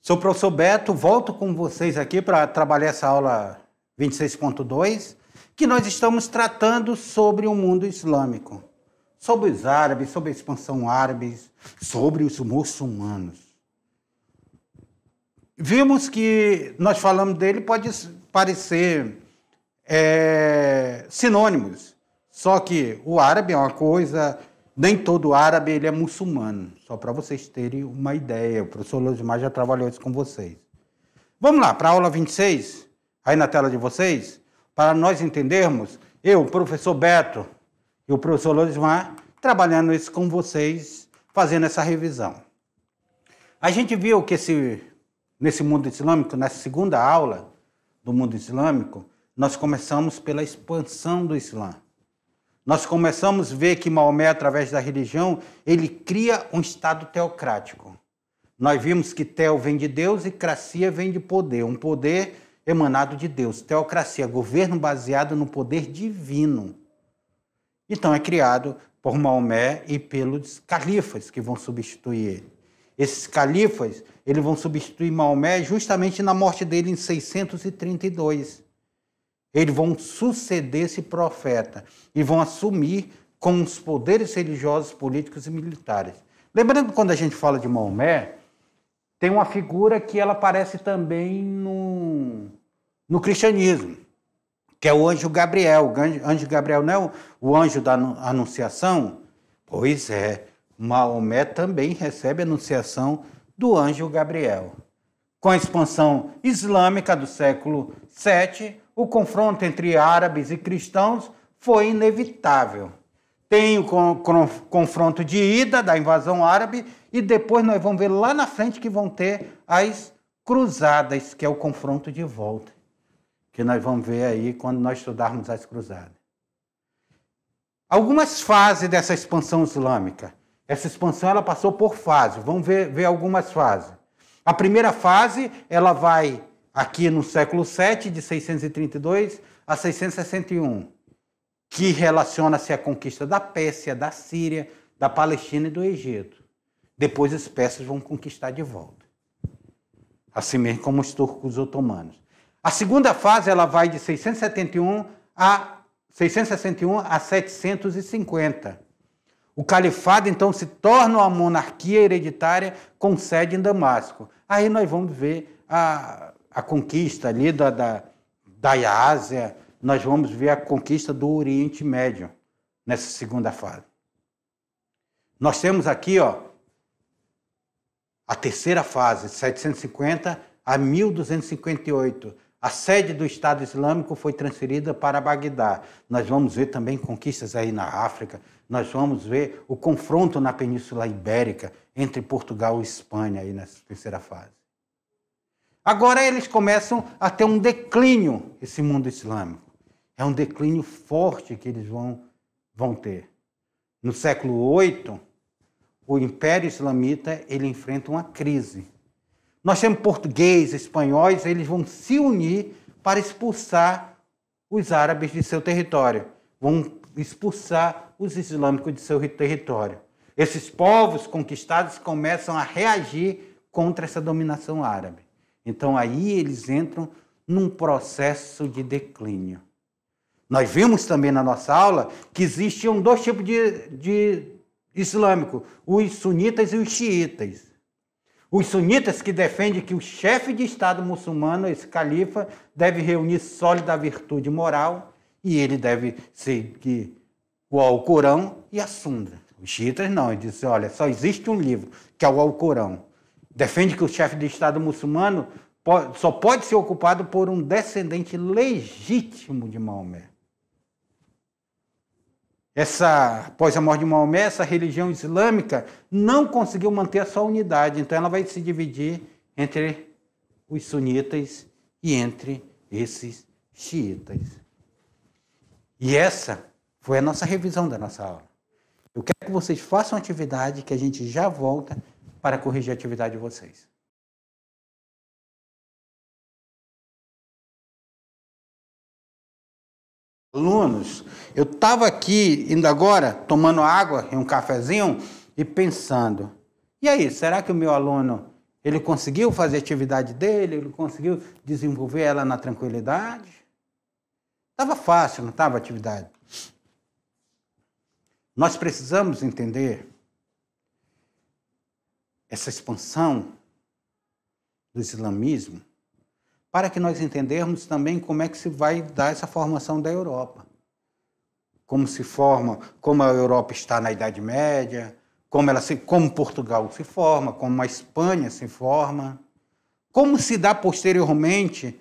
Sou o professor Beto, volto com vocês aqui para trabalhar essa aula 26.2, que nós estamos tratando sobre o mundo islâmico, sobre os árabes, sobre a expansão árabe, sobre os muçulmanos. Vimos que nós falamos dele pode parecer é, sinônimos, só que o árabe é uma coisa, nem todo árabe ele é muçulmano, só para vocês terem uma ideia. O professor Losmar já trabalhou isso com vocês. Vamos lá, para a aula 26, aí na tela de vocês, para nós entendermos, eu, o professor Beto e o professor Losmar, trabalhando isso com vocês, fazendo essa revisão. A gente viu que esse, nesse mundo islâmico, nessa segunda aula do mundo islâmico, nós começamos pela expansão do Islã nós começamos a ver que Maomé, através da religião, ele cria um Estado teocrático. Nós vimos que teo vem de Deus e cracia vem de poder, um poder emanado de Deus. Teocracia, governo baseado no poder divino. Então é criado por Maomé e pelos califas que vão substituir ele. Esses califas, eles vão substituir Maomé justamente na morte dele em 632. Eles vão suceder esse profeta e vão assumir com os poderes religiosos, políticos e militares. Lembrando que quando a gente fala de Maomé, tem uma figura que ela aparece também no, no cristianismo, que é o anjo Gabriel. O anjo, Gabriel não é o, o anjo da anunciação? Pois é, Maomé também recebe a anunciação do anjo Gabriel. Com a expansão islâmica do século VII, o confronto entre árabes e cristãos foi inevitável. Tem o confronto de ida da invasão árabe e depois nós vamos ver lá na frente que vão ter as cruzadas, que é o confronto de volta, que nós vamos ver aí quando nós estudarmos as cruzadas. Algumas fases dessa expansão islâmica. Essa expansão ela passou por fases. Vamos ver, ver algumas fases. A primeira fase ela vai aqui no século VII, de 632 a 661, que relaciona-se à conquista da Pérsia, da Síria, da Palestina e do Egito. Depois os persas vão conquistar de volta. Assim mesmo como os turcos otomanos. A segunda fase ela vai de 671 a 661 a 750. O califado então se torna uma monarquia hereditária com sede em Damasco. Aí nós vamos ver a a conquista ali da, da, da Ásia, nós vamos ver a conquista do Oriente Médio nessa segunda fase. Nós temos aqui ó, a terceira fase, 750 a 1258. A sede do Estado Islâmico foi transferida para Bagdá. Nós vamos ver também conquistas aí na África, nós vamos ver o confronto na Península Ibérica entre Portugal e Espanha aí nessa terceira fase. Agora eles começam a ter um declínio, esse mundo islâmico. É um declínio forte que eles vão, vão ter. No século VIII, o Império Islamita ele enfrenta uma crise. Nós temos portugueses, espanhóis, eles vão se unir para expulsar os árabes de seu território, vão expulsar os islâmicos de seu território. Esses povos conquistados começam a reagir contra essa dominação árabe. Então aí eles entram num processo de declínio. Nós vimos também na nossa aula que existiam dois tipos de, de islâmico, os sunitas e os xiitas. Os sunitas que defendem que o chefe de Estado muçulmano, esse califa, deve reunir sólida virtude moral e ele deve seguir o Alcorão e a Sunna. Os xiitas não, eles dizem, olha, só existe um livro, que é o Alcorão. Defende que o chefe de Estado muçulmano só pode ser ocupado por um descendente legítimo de Maomé. Essa, após a morte de Maomé, essa religião islâmica não conseguiu manter a sua unidade, então ela vai se dividir entre os sunitas e entre esses xiitas. E essa foi a nossa revisão da nossa aula. Eu quero que vocês façam atividade que a gente já volta para corrigir a atividade de vocês. Alunos, eu estava aqui ainda agora tomando água e um cafezinho e pensando. E aí, será que o meu aluno ele conseguiu fazer a atividade dele? Ele conseguiu desenvolver ela na tranquilidade? Estava fácil, não estava atividade. Nós precisamos entender essa expansão do islamismo para que nós entendermos também como é que se vai dar essa formação da Europa. Como se forma, como a Europa está na Idade Média, como ela se, como Portugal se forma, como a Espanha se forma, como se dá posteriormente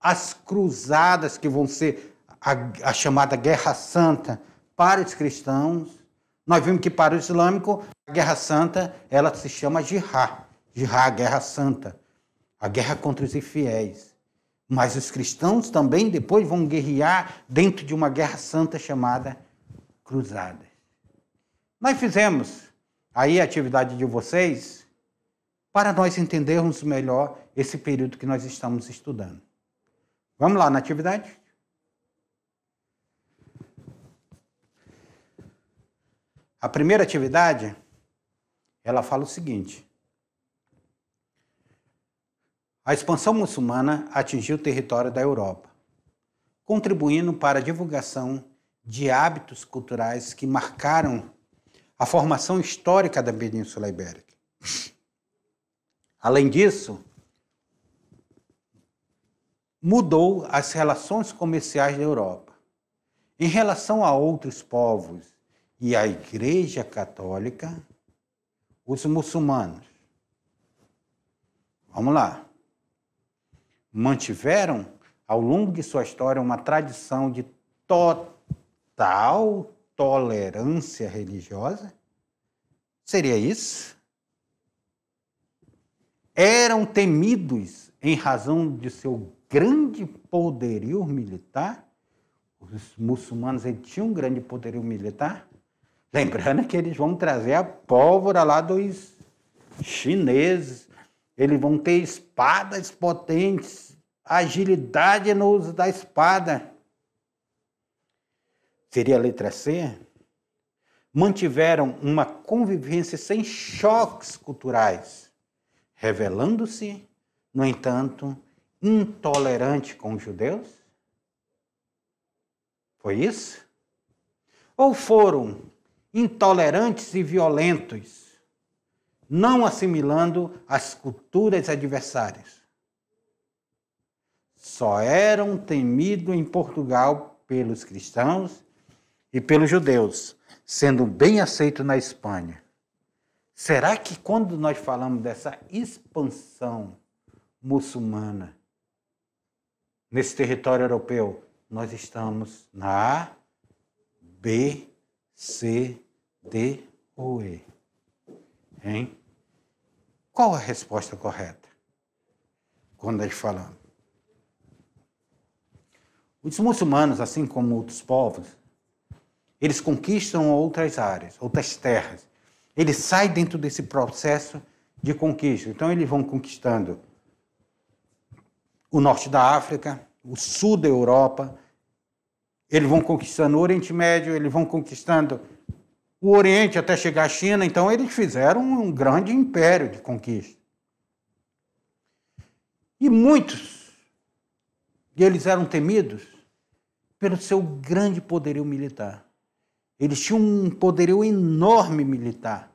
as cruzadas que vão ser a, a chamada Guerra Santa para os cristãos nós vimos que para o islâmico, a Guerra Santa, ela se chama jihá. Jihá, a Guerra Santa. A guerra contra os infiéis. Mas os cristãos também depois vão guerrear dentro de uma guerra santa chamada cruzada. Nós fizemos aí a atividade de vocês para nós entendermos melhor esse período que nós estamos estudando. Vamos lá na atividade? A primeira atividade, ela fala o seguinte: a expansão muçulmana atingiu o território da Europa, contribuindo para a divulgação de hábitos culturais que marcaram a formação histórica da Península Ibérica. Além disso, mudou as relações comerciais da Europa. Em relação a outros povos e a Igreja Católica os muçulmanos. Vamos lá. Mantiveram, ao longo de sua história, uma tradição de total tolerância religiosa? Seria isso? Eram temidos em razão de seu grande poderio militar? Os muçulmanos tinham um grande poderio militar? Lembrando que eles vão trazer a pólvora lá dos chineses, eles vão ter espadas potentes, agilidade no uso da espada. Seria a letra C? Mantiveram uma convivência sem choques culturais, revelando-se, no entanto, intolerante com os judeus? Foi isso? Ou foram intolerantes e violentos, não assimilando as culturas adversárias. Só eram temidos em Portugal pelos cristãos e pelos judeus, sendo bem aceito na Espanha. Será que quando nós falamos dessa expansão muçulmana nesse território europeu, nós estamos na A, B, C, D ou E? Hein? Qual a resposta correta? Quando nós falamos. Os muçulmanos, assim como outros povos, eles conquistam outras áreas, outras terras. Eles saem dentro desse processo de conquista. Então, eles vão conquistando o norte da África, o sul da Europa, eles vão conquistando o Oriente Médio, eles vão conquistando o Oriente até chegar à China. Então, eles fizeram um grande império de conquista. E muitos deles eram temidos pelo seu grande poderio militar. Eles tinham um poderio enorme militar.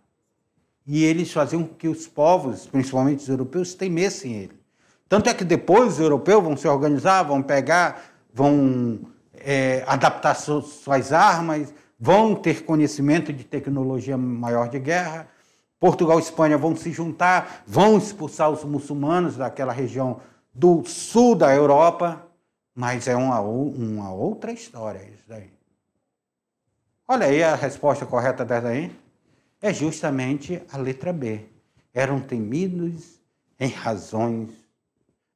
E eles faziam com que os povos, principalmente os europeus, temessem ele. Tanto é que depois os europeus vão se organizar, vão pegar, vão é, adaptar suas armas, vão ter conhecimento de tecnologia maior de guerra. Portugal e Espanha vão se juntar, vão expulsar os muçulmanos daquela região do sul da Europa, mas é uma, uma outra história isso daí. Olha aí a resposta correta dessa aí. É justamente a letra B. Eram temidos em razões,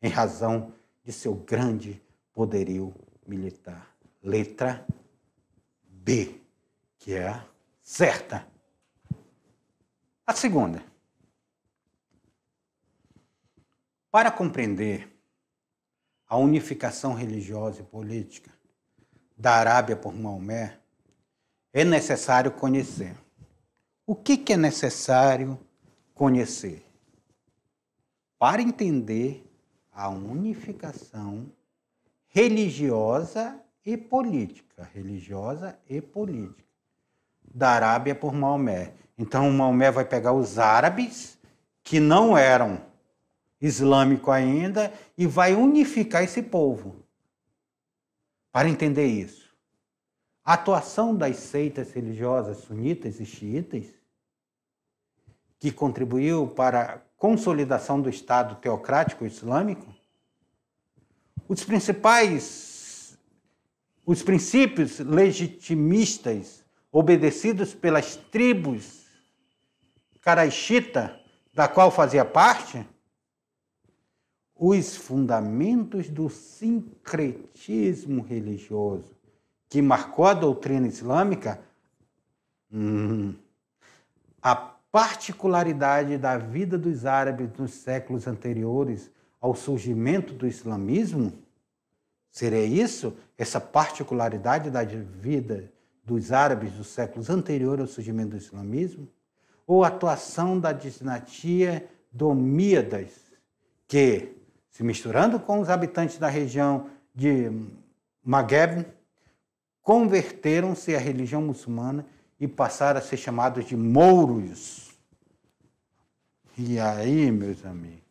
em razão de seu grande poderio militar. Letra B que é certa. A segunda. Para compreender a unificação religiosa e política da Arábia por Maomé, é necessário conhecer. O que, que é necessário conhecer? Para entender a unificação religiosa e política, religiosa e política da Arábia por Maomé. Então, Maomé vai pegar os árabes, que não eram islâmico ainda, e vai unificar esse povo. Para entender isso, a atuação das seitas religiosas sunitas e xiitas, que contribuiu para a consolidação do Estado teocrático islâmico, os principais os princípios legitimistas obedecidos pelas tribos caraixita, da qual fazia parte, os fundamentos do sincretismo religioso que marcou a doutrina islâmica, hum, a particularidade da vida dos árabes nos séculos anteriores ao surgimento do islamismo, seria isso? Essa particularidade da vida dos árabes dos séculos anteriores ao surgimento do islamismo, ou a atuação da dinastia Domíadas, que, se misturando com os habitantes da região de Maghreb, converteram-se à religião muçulmana e passaram a ser chamados de mouros. E aí, meus amigos,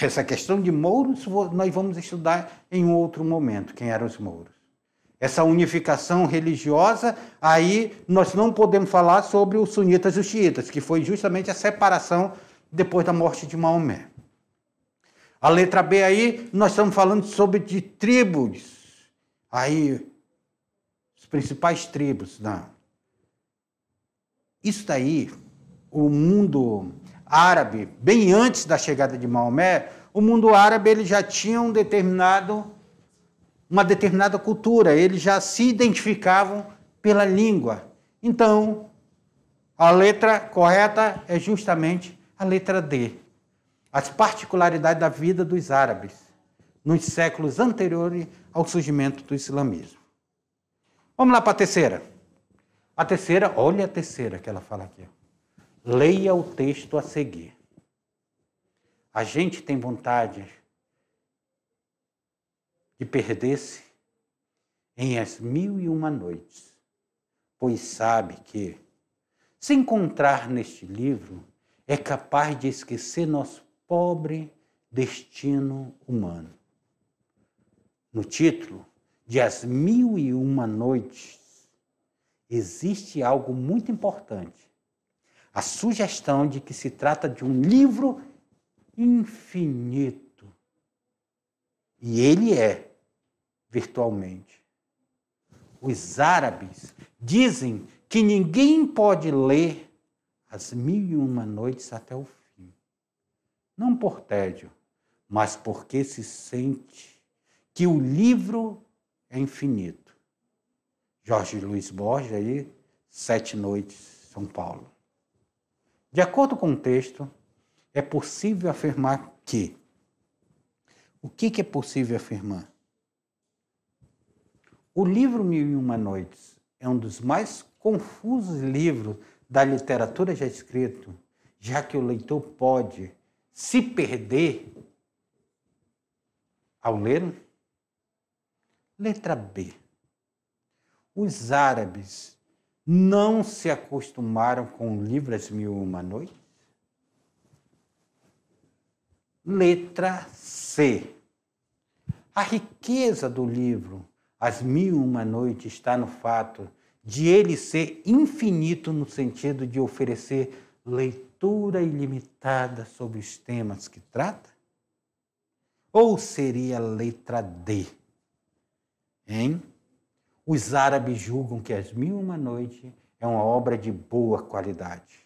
essa questão de mouros nós vamos estudar em outro momento, quem eram os mouros essa unificação religiosa, aí nós não podemos falar sobre os sunitas e os xiitas, que foi justamente a separação depois da morte de Maomé. A letra B aí, nós estamos falando sobre de tribos. Aí, as principais tribos. Não. Né? Isso daí, o mundo árabe, bem antes da chegada de Maomé, o mundo árabe ele já tinha um determinado uma determinada cultura, eles já se identificavam pela língua. Então, a letra correta é justamente a letra D. As particularidades da vida dos árabes nos séculos anteriores ao surgimento do islamismo. Vamos lá para a terceira. A terceira, olha a terceira que ela fala aqui. Leia o texto a seguir. A gente tem vontade que perdesse em as mil e uma noites, pois sabe que, se encontrar neste livro, é capaz de esquecer nosso pobre destino humano. No título de As Mil e Uma Noites, existe algo muito importante: a sugestão de que se trata de um livro infinito e ele é, virtualmente. Os árabes dizem que ninguém pode ler as mil e uma noites até o fim. Não por tédio, mas porque se sente que o livro é infinito. Jorge Luiz Borges, aí, Sete Noites, São Paulo. De acordo com o texto, é possível afirmar que o que, que é possível afirmar? O livro Mil e Uma Noites é um dos mais confusos livros da literatura já escrito, já que o leitor pode se perder ao ler. Letra B. Os árabes não se acostumaram com o livro As Mil e Uma Noites? Letra C. A riqueza do livro, As Mil e Uma Noites, está no fato de ele ser infinito no sentido de oferecer leitura ilimitada sobre os temas que trata? Ou seria a letra D? Hein? Os árabes julgam que As Mil e Uma Noites é uma obra de boa qualidade.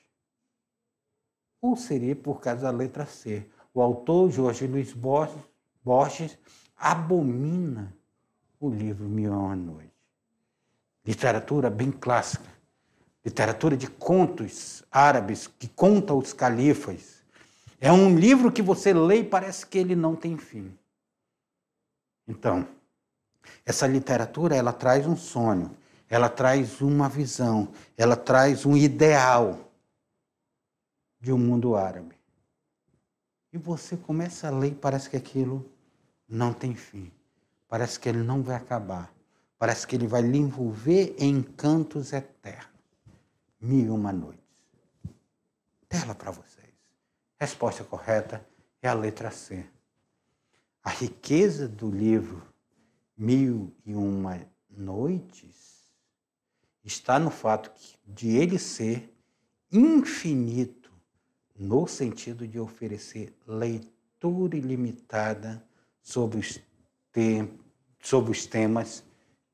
Ou seria por causa da letra C? O autor Jorge Luiz Borges abomina o livro Mil e Uma Noite. Literatura bem clássica, literatura de contos árabes que conta os califas. É um livro que você lê e parece que ele não tem fim. Então, essa literatura ela traz um sonho, ela traz uma visão, ela traz um ideal de um mundo árabe. E você começa a ler e parece que aquilo não tem fim. Parece que ele não vai acabar. Parece que ele vai lhe envolver em cantos eternos. Mil e uma noites. Tela para vocês. Resposta correta é a letra C. A riqueza do livro Mil e Uma Noites está no fato de ele ser infinito no sentido de oferecer leitura ilimitada sobre os, te, sobre os temas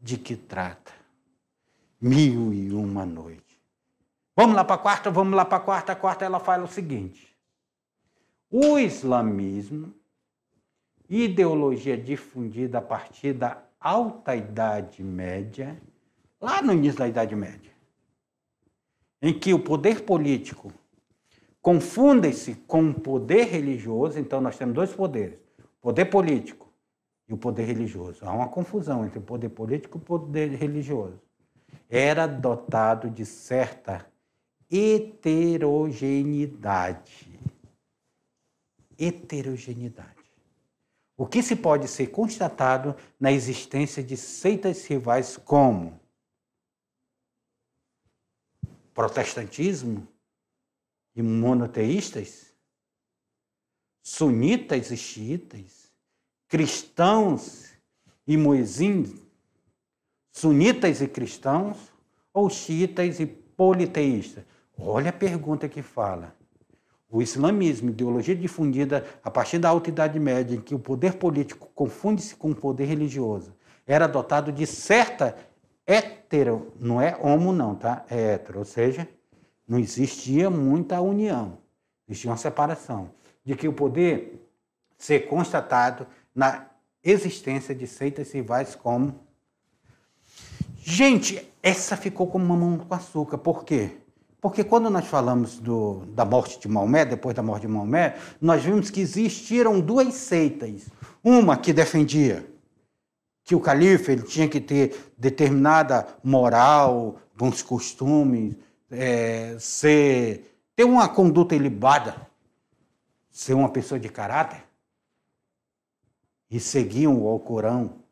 de que trata. Mil e uma noite. Vamos lá para a quarta, vamos lá para a quarta. A quarta ela fala o seguinte: o islamismo, ideologia difundida a partir da alta Idade Média, lá no início da Idade Média, em que o poder político confunde se com o poder religioso, então nós temos dois poderes: poder político e o poder religioso. Há uma confusão entre o poder político e o poder religioso. Era dotado de certa heterogeneidade. Heterogeneidade. O que se pode ser constatado na existência de seitas rivais como protestantismo e monoteístas, sunitas e xiitas, cristãos e moezinhos, sunitas e cristãos ou xiitas e politeístas? Olha a pergunta que fala. O islamismo, ideologia difundida a partir da Alta Idade Média, em que o poder político confunde-se com o poder religioso, era dotado de certa hetero, não é homo não, tá? É hetero, ou seja, não existia muita união, existia uma separação de que o poder ser constatado na existência de seitas rivais como. Gente, essa ficou como mão com açúcar. Por quê? Porque quando nós falamos do, da morte de Maomé, depois da morte de Maomé, nós vimos que existiram duas seitas. Uma que defendia que o califa ele tinha que ter determinada moral, bons costumes, é, ser, ter uma conduta ilibada ser uma pessoa de caráter e seguiam o Alcorão,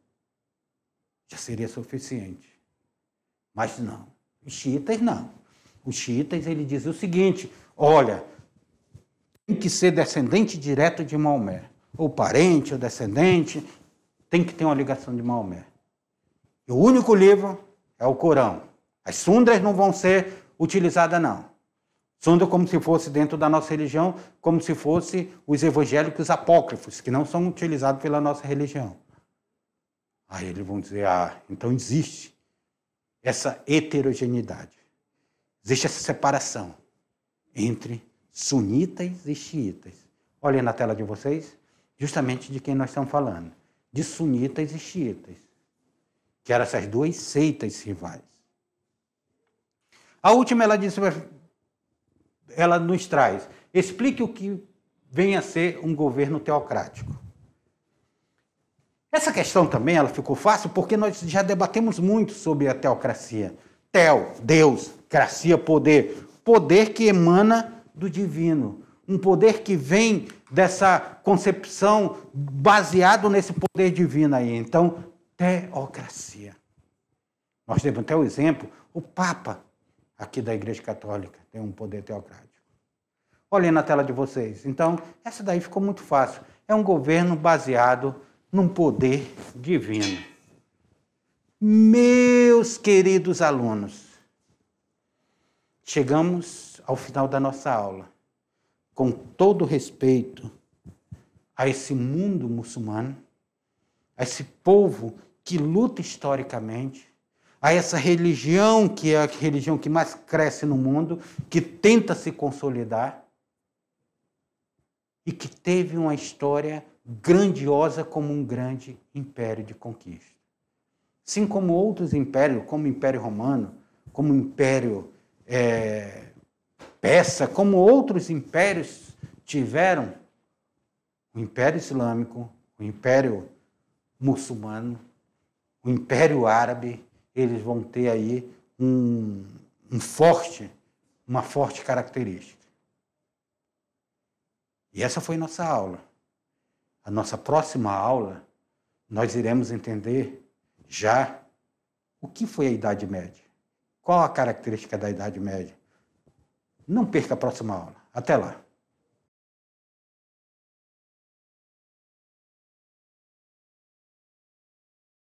já seria suficiente. Mas não. Os xiitas não. Os xiitas ele diz o seguinte: olha, tem que ser descendente direto de Maomé, ou parente, ou descendente, tem que ter uma ligação de Maomé. E o único livro é o Corão. As sundras não vão ser utilizadas, não sondam como se fosse dentro da nossa religião, como se fosse os evangélicos apócrifos, que não são utilizados pela nossa religião. Aí eles vão dizer: ah, então existe essa heterogeneidade, existe essa separação entre sunitas e xiitas. Olhem na tela de vocês justamente de quem nós estamos falando, de sunitas e xiitas, que eram essas duas seitas rivais. A última, ela disse ela nos traz? Explique o que vem a ser um governo teocrático. Essa questão também ela ficou fácil porque nós já debatemos muito sobre a teocracia. Teo, Deus, cracia, poder. Poder que emana do divino. Um poder que vem dessa concepção baseado nesse poder divino aí. Então, teocracia. Nós temos até o exemplo, o Papa aqui da Igreja Católica tem um poder teocrático. Olhem na tela de vocês. Então, essa daí ficou muito fácil. É um governo baseado num poder divino. Meus queridos alunos, chegamos ao final da nossa aula. Com todo respeito a esse mundo muçulmano, a esse povo que luta historicamente, a essa religião que é a religião que mais cresce no mundo, que tenta se consolidar, e que teve uma história grandiosa como um grande império de conquista. Assim como outros impérios, como o Império Romano, como o Império é, como outros impérios tiveram, o Império Islâmico, o Império Muçulmano, o Império Árabe, eles vão ter aí um, um forte, uma forte característica. E essa foi nossa aula. A nossa próxima aula, nós iremos entender já o que foi a Idade Média, qual a característica da Idade Média. Não perca a próxima aula. Até lá!